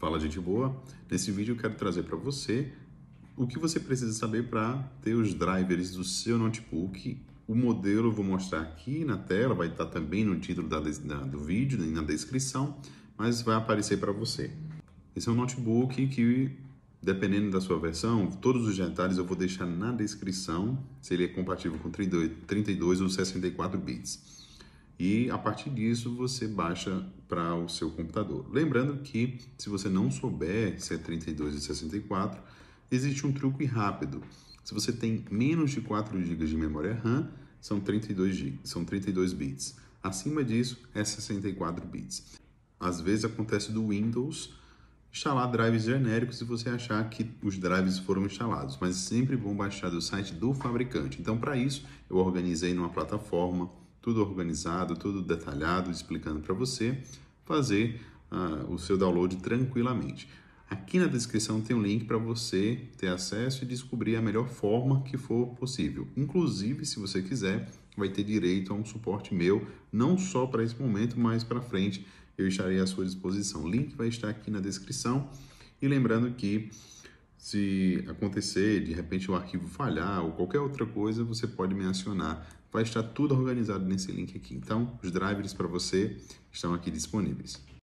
Fala gente boa! Nesse vídeo eu quero trazer para você o que você precisa saber para ter os drivers do seu notebook. O modelo eu vou mostrar aqui na tela, vai estar tá também no título da, da, do vídeo e né, na descrição, mas vai aparecer para você. Esse é um notebook que, dependendo da sua versão, todos os detalhes eu vou deixar na descrição, se ele é compatível com 32, 32 ou 64 bits e a partir disso você baixa para o seu computador. Lembrando que se você não souber se é 32 e 64, existe um truque rápido. Se você tem menos de 4 GB de memória RAM, são 32 GB, são 32 bits. Acima disso é 64 bits. Às vezes acontece do Windows instalar drives genéricos e você achar que os drives foram instalados, mas sempre bom baixar do site do fabricante. Então, para isso, eu organizei numa plataforma tudo organizado, tudo detalhado, explicando para você fazer uh, o seu download tranquilamente. Aqui na descrição tem um link para você ter acesso e descobrir a melhor forma que for possível. Inclusive, se você quiser, vai ter direito a um suporte meu, não só para esse momento, mas para frente eu estarei à sua disposição. O link vai estar aqui na descrição. E lembrando que se acontecer, de repente o arquivo falhar ou qualquer outra coisa, você pode me acionar. Vai estar tudo organizado nesse link aqui. Então, os drivers para você estão aqui disponíveis.